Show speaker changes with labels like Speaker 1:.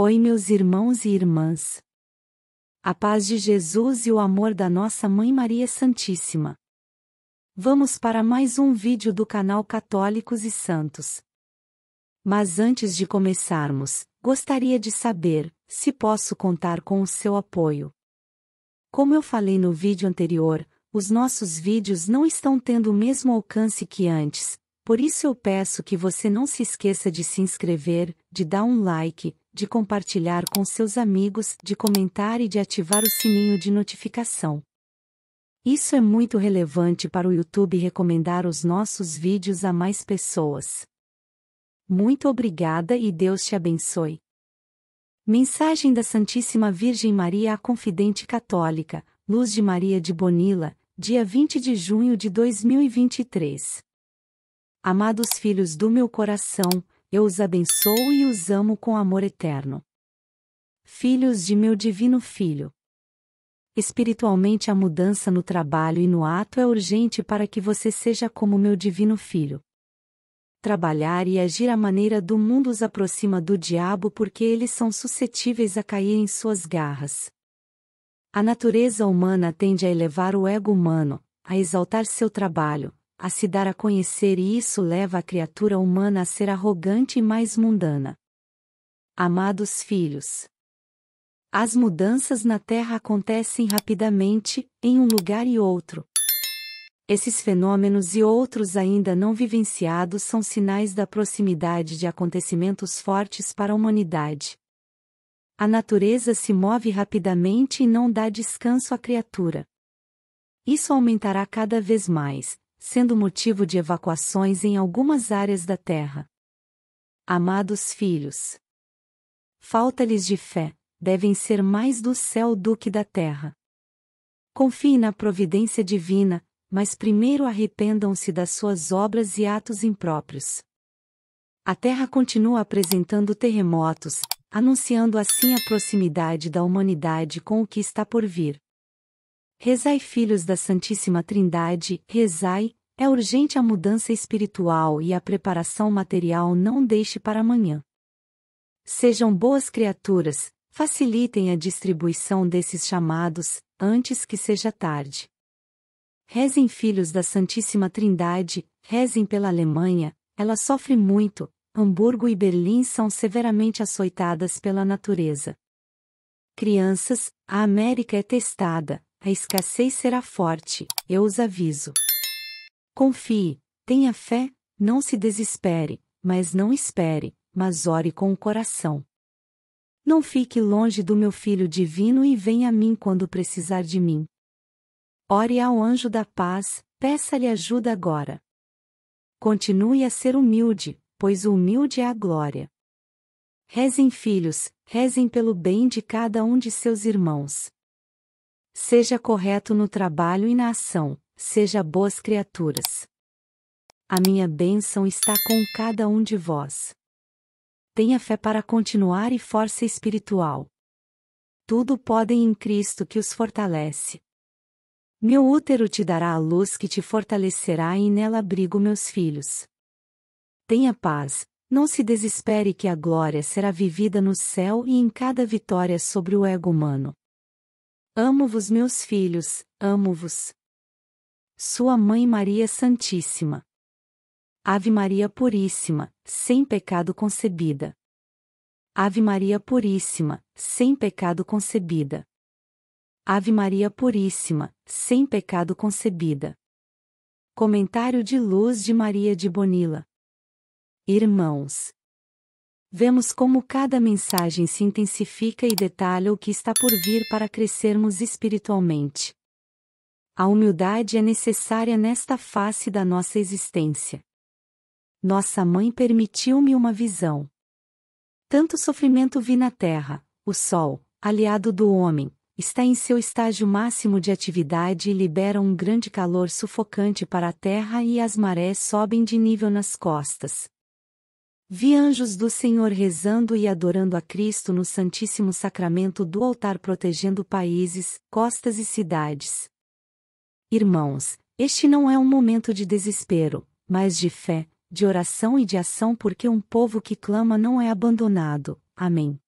Speaker 1: Oi, meus irmãos e irmãs. A paz de Jesus e o amor da nossa Mãe Maria Santíssima. Vamos para mais um vídeo do canal Católicos e Santos. Mas antes de começarmos, gostaria de saber se posso contar com o seu apoio. Como eu falei no vídeo anterior, os nossos vídeos não estão tendo o mesmo alcance que antes, por isso eu peço que você não se esqueça de se inscrever, de dar um like, de compartilhar com seus amigos, de comentar e de ativar o sininho de notificação. Isso é muito relevante para o YouTube recomendar os nossos vídeos a mais pessoas. Muito obrigada e Deus te abençoe. Mensagem da Santíssima Virgem Maria à Confidente Católica, Luz de Maria de Bonila, dia 20 de junho de 2023. Amados filhos do meu coração, eu os abençoo e os amo com amor eterno. Filhos de meu Divino Filho. Espiritualmente, a mudança no trabalho e no ato é urgente para que você seja como meu Divino Filho. Trabalhar e agir à maneira do mundo os aproxima do diabo porque eles são suscetíveis a cair em suas garras. A natureza humana tende a elevar o ego humano, a exaltar seu trabalho, a se dar a conhecer e isso leva a criatura humana a ser arrogante e mais mundana. Amados filhos, as mudanças na Terra acontecem rapidamente, em um lugar e outro. Esses fenômenos e outros ainda não vivenciados são sinais da proximidade de acontecimentos fortes para a humanidade. A natureza se move rapidamente e não dá descanso à criatura. Isso aumentará cada vez mais, sendo motivo de evacuações em algumas áreas da terra. Amados filhos, falta-lhes de fé, devem ser mais do céu do que da terra. Confiem na providência divina, mas primeiro arrependam-se das suas obras e atos impróprios. A Terra continua apresentando terremotos, anunciando assim a proximidade da humanidade com o que está por vir. Rezai, filhos da Santíssima Trindade, rezai, é urgente a mudança espiritual e a preparação material não deixe para amanhã. Sejam boas criaturas, facilitem a distribuição desses chamados, antes que seja tarde. Rezem, filhos da Santíssima Trindade, rezem pela Alemanha, ela sofre muito, Hamburgo e Berlim são severamente açoitadas pela natureza. Crianças, a América é testada, a escassez será forte, eu os aviso. Confie, tenha fé, não se desespere, mas não espere, mas ore com o coração. Não fique longe do meu Filho Divino e venha a mim quando precisar de mim. Ore ao anjo da paz, peça-lhe ajuda agora. Continue a ser humilde, pois o humilde é a glória. Rezem, filhos, rezem pelo bem de cada um de seus irmãos. Seja correto no trabalho e na ação, seja boas criaturas. A minha bênção está com cada um de vós. Tenha fé para continuar e força espiritual. Tudo podem em Cristo que os fortalece. Meu útero te dará a luz que te fortalecerá e nela abrigo meus filhos. Tenha paz, não se desespere que a glória será vivida no céu e em cada vitória sobre o ego humano. Amo-vos, meus filhos, amo-vos. Sua Mãe Maria Santíssima. Ave Maria Puríssima, sem pecado concebida. Ave Maria Puríssima, sem pecado concebida. Ave Maria Puríssima, sem pecado concebida. Comentário de Luz de Maria de Bonila. Irmãos, Vemos como cada mensagem se intensifica e detalha o que está por vir para crescermos espiritualmente. A humildade é necessária nesta face da nossa existência. Nossa mãe permitiu-me uma visão. Tanto sofrimento vi na terra, o sol, aliado do homem, está em seu estágio máximo de atividade e libera um grande calor sufocante para a terra e as marés sobem de nível nas costas, Vi anjos do Senhor rezando e adorando a Cristo no Santíssimo Sacramento do altar protegendo países, costas e cidades. Irmãos, este não é um momento de desespero, mas de fé, de oração e de ação porque um povo que clama não é abandonado. Amém.